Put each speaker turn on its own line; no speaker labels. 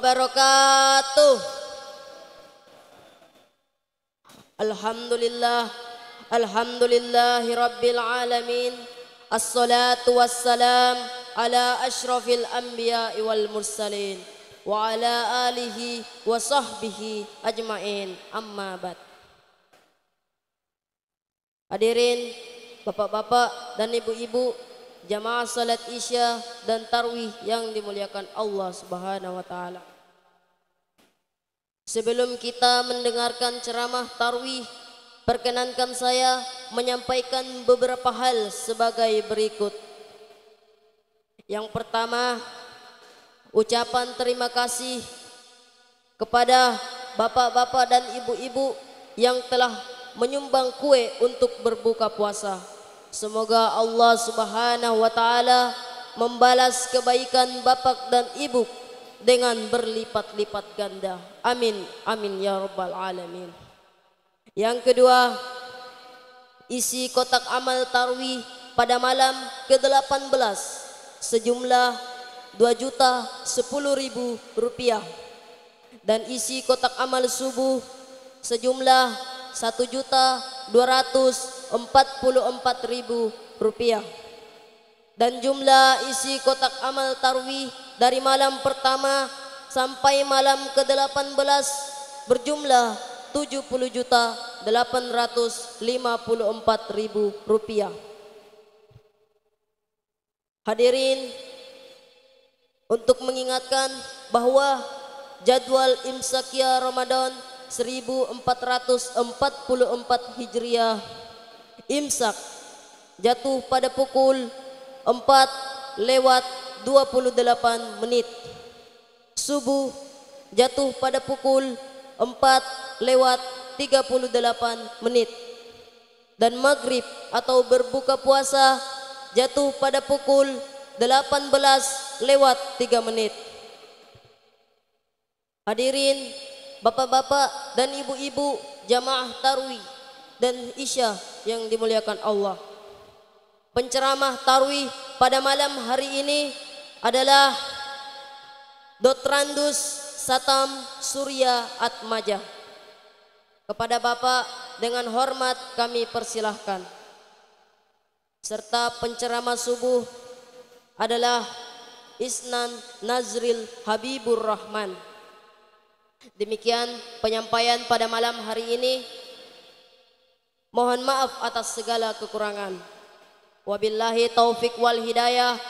wabarakatuh Alhamdulillah Alhamdulillahi Rabbil Alamin Assalatu wassalam ala ashrafil anbiya wal mursalin wa ala alihi wa sahbihi ajma'in amma bat Hadirin bapak-bapak dan ibu-ibu jamaah salat isya dan tarwih yang dimuliakan Allah Subhanahu wa taala Sebelum kita mendengarkan ceramah tarwih, perkenankan saya menyampaikan beberapa hal sebagai berikut. Yang pertama, ucapan terima kasih kepada bapak-bapak dan ibu-ibu yang telah menyumbang kue untuk berbuka puasa. Semoga Allah Subhanahu wa taala membalas kebaikan bapak dan ibu dengan berlipat-lipat ganda. Amin, amin ya rabbal alamin. Yang kedua, isi kotak amal tarwi pada malam ke-18 sejumlah 2 juta 10 ribu rupiah dan isi kotak amal subuh sejumlah 1 juta 244 ribu rupiah dan jumlah isi kotak amal tarwi dari malam pertama sampai malam ke-18 berjumlah 70 juta 854 ribu rupiah. Hadirin untuk mengingatkan bahwa jadwal imsakia Ramadan 1444 Hijriah imsak jatuh pada pukul 4 lewat 28 menit. Subuh jatuh pada pukul 4 lewat 38 menit. Dan maghrib atau berbuka puasa jatuh pada pukul 18 lewat 3 menit. Hadirin, bapak-bapak dan ibu-ibu jamaah tarwi dan isya yang dimuliakan Allah. Penceramah tarwi pada malam hari ini adalah Dotrandus Satam Surya Atmaja. Kepada Bapak dengan hormat kami persilahkan. Serta penceramah subuh adalah Isnan Nazril Habibur Rahman. Demikian penyampaian pada malam hari ini. Mohon maaf atas segala kekurangan. Wabillahi taufik wal hidayah.